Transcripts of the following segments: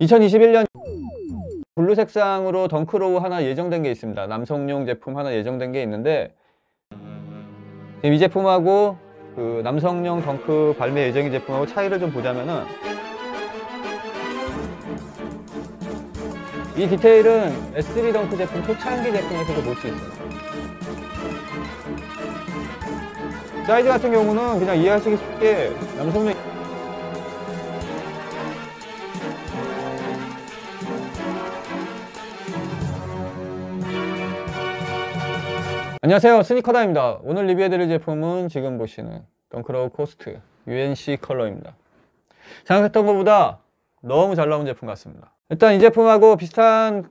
2021년 블루 색상으로 덩크로우 하나 예정된 게 있습니다 남성용 제품 하나 예정된 게 있는데 지금 이 제품하고 그 남성용 덩크 발매 예정인 제품하고 차이를 좀 보자면은 이 디테일은 S3 덩크 제품 초창기 제품에서도 볼 수 있어요 사이즈 같은 경우는 그냥 이해하시기 쉽게 남성용 안녕하세요 스니커다입니다 오늘 리뷰해드릴 제품은 지금 보시는 덩크로우 코스트 UNC 컬러입니다 생각했던 것보다 너무 잘 나온 제품 같습니다 일단 이 제품하고 비슷한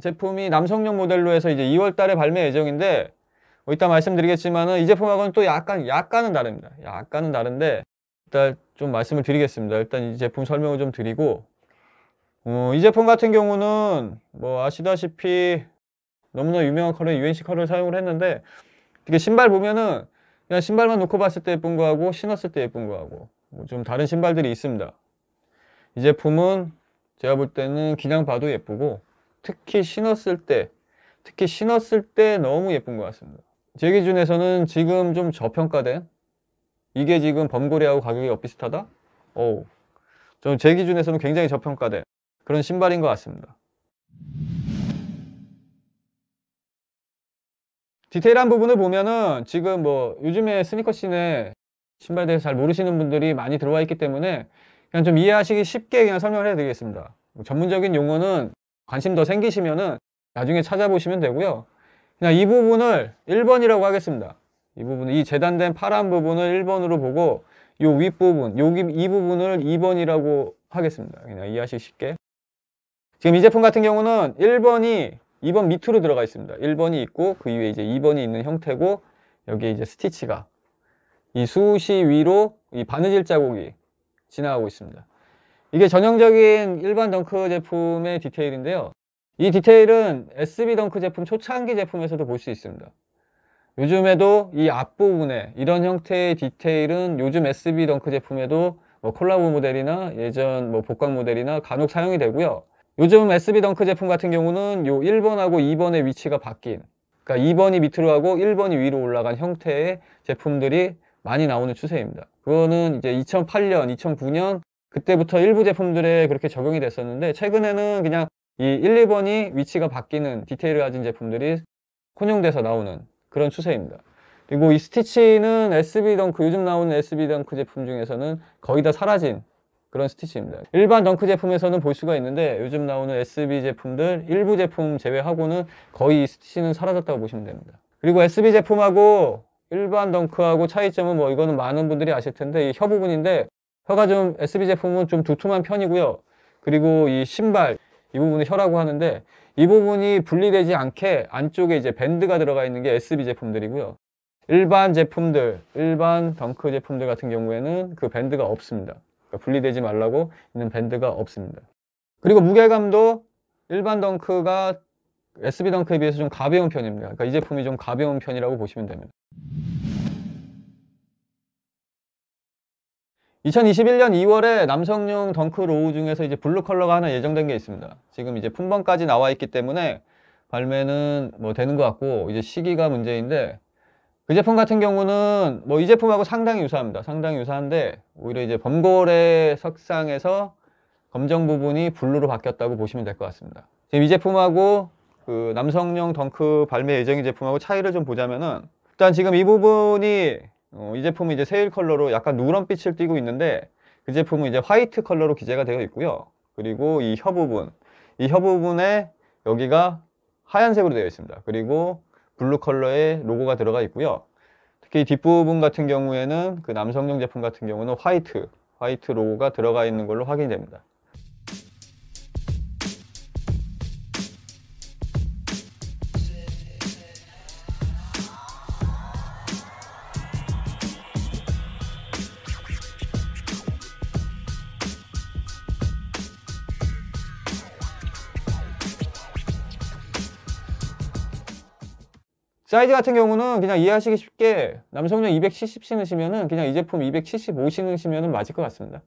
제품이 남성용 모델로 해서 이제 2월 달에 발매 예정인데 뭐 이따 말씀드리겠지만 이 제품하고는 또 약간 약간은 다릅니다 약간은 다른데 일단 좀 말씀을 드리겠습니다 일단 이 제품 설명을 좀 드리고 어, 이 제품 같은 경우는 뭐 아시다시피 너무나 유명한 컬러 UNC 컬러를 사용을 했는데 이게 신발 보면은 그냥 신발만 놓고 봤을 때 예쁜 거하고 신었을 때 예쁜 거하고 뭐좀 다른 신발들이 있습니다 이 제품은 제가 볼 때는 그냥 봐도 예쁘고 특히 신었을 때 특히 신었을 때 너무 예쁜 것 같습니다 제 기준에서는 지금 좀 저평가된 이게 지금 범고리하고 가격이 엇비슷하다? 오, 좀제 기준에서는 굉장히 저평가된 그런 신발인 것 같습니다 디테일한 부분을 보면은 지금 뭐 요즘에 스니커 씬에 신발에 대해서 잘 모르시는 분들이 많이 들어와 있기 때문에 그냥 좀 이해하시기 쉽게 그냥 설명을 해드리겠습니다. 뭐 전문적인 용어는 관심 더 생기시면은 나중에 찾아보시면 되고요. 그냥 이 부분을 1번이라고 하겠습니다. 이 부분, 은이 재단된 파란 부분을 1번으로 보고 요 윗부분, 요기이 부분을 2번이라고 하겠습니다. 그냥 이해하시기 쉽게. 지금 이 제품 같은 경우는 1번이 2번 밑으로 들어가 있습니다. 1번이 있고 그 위에 이제 2번이 있는 형태고 여기에 이제 스티치가 이 수시 위로 이 바느질 자국이 지나가고 있습니다. 이게 전형적인 일반 덩크 제품의 디테일인데요. 이 디테일은 SB 덩크 제품 초창기 제품에서도 볼 수 있습니다. 요즘에도 이 앞부분에 이런 형태의 디테일은 요즘 SB 덩크 제품에도 뭐 콜라보 모델이나 예전 뭐 복강 모델이나 간혹 사용이 되고요. 요즘 SB 덩크 제품 같은 경우는 요 1번하고 2번의 위치가 바뀐 그러니까 2번이 밑으로 가고 1번이 위로 올라간 형태의 제품들이 많이 나오는 추세입니다. 그거는 이제 2008년, 2009년 그때부터 일부 제품들에 그렇게 적용이 됐었는데 최근에는 그냥 이 1, 2번이 위치가 바뀌는 디테일을 가진 제품들이 혼용돼서 나오는 그런 추세입니다. 그리고 이 스티치는 SB 덩크, 요즘 나오는 SB 덩크 제품 중에서는 거의 다 사라진 그런 스티치입니다 일반 덩크 제품에서는 볼 수가 있는데 요즘 나오는 SB 제품들 일부 제품 제외하고는 거의 스티치는 사라졌다고 보시면 됩니다 그리고 SB 제품하고 일반 덩크하고 차이점은 뭐 이거는 많은 분들이 아실 텐데 이 혀 부분인데 혀가 좀 SB 제품은 좀 두툼한 편이고요 그리고 이 신발 이부분은 혀라고 하는데 이 부분이 분리되지 않게 안쪽에 이제 밴드가 들어가 있는 게 SB 제품들이고요 일반 제품들, 일반 덩크 제품들 같은 경우에는 그 밴드가 없습니다 그러니까 분리되지 말라고 있는 밴드가 없습니다. 그리고 무게감도 일반 덩크가 SB 덩크에 비해서 좀 가벼운 편입니다. 그러니까 이 제품이 좀 가벼운 편이라고 보시면 됩니다. 2021년 2월에 남성용 덩크 로우 중에서 이제 블루 컬러가 하나 예정된 게 있습니다. 지금 이제 품번까지 나와 있기 때문에 발매는 뭐 되는 것 같고 이제 시기가 문제인데 그 제품 같은 경우는 뭐 이 제품하고 상당히 유사합니다. 상당히 유사한데 오히려 이제 범고래 석상에서 검정 부분이 블루로 바뀌었다고 보시면 될 것 같습니다. 지금 이 제품하고 그 남성용 덩크 발매 예정인 제품하고 차이를 좀 보자면은 일단 지금 이 부분이 어, 이 제품은 이제 세일 컬러로 약간 누런빛을 띄고 있는데 그 제품은 이제 화이트 컬러로 기재가 되어 있고요. 그리고 이 혀 부분, 이 혀 부분에 여기가 하얀색으로 되어 있습니다. 그리고 블루 컬러의 로고가 들어가 있고요. 특히 뒷부분 같은 경우에는 그 남성용 제품 같은 경우는 화이트, 화이트 로고가 들어가 있는 걸로 확인됩니다. 사이즈 같은 경우는 그냥 이해하시기 쉽게 남성용 270 신으시면은 그냥 이 제품 275 신으시면은 맞을 것 같습니다.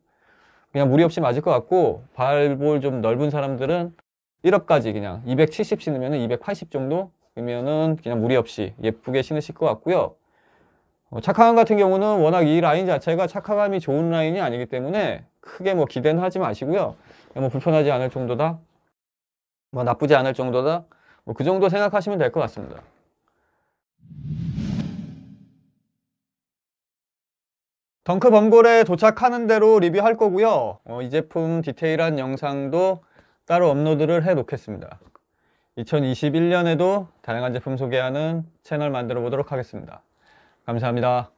그냥 무리 없이 맞을 것 같고 발볼 좀 넓은 사람들은 1업까지 그냥 270 신으면은 280 정도 이면은 그냥 무리 없이 예쁘게 신으실 것 같고요. 어, 착화감 같은 경우는 워낙 이 라인 자체가 착화감이 좋은 라인이 아니기 때문에 크게 뭐 기대는 하지 마시고요. 뭐 불편하지 않을 정도다. 뭐 나쁘지 않을 정도다. 뭐 그 정도 생각하시면 될 것 같습니다. 덩크 범골에 도착하는 대로 리뷰할 거고요 어, 이 제품 디테일한 영상도 따로 업로드를 해 놓겠습니다 2021년에도 다양한 제품 소개하는 채널 만들어 보도록 하겠습니다 감사합니다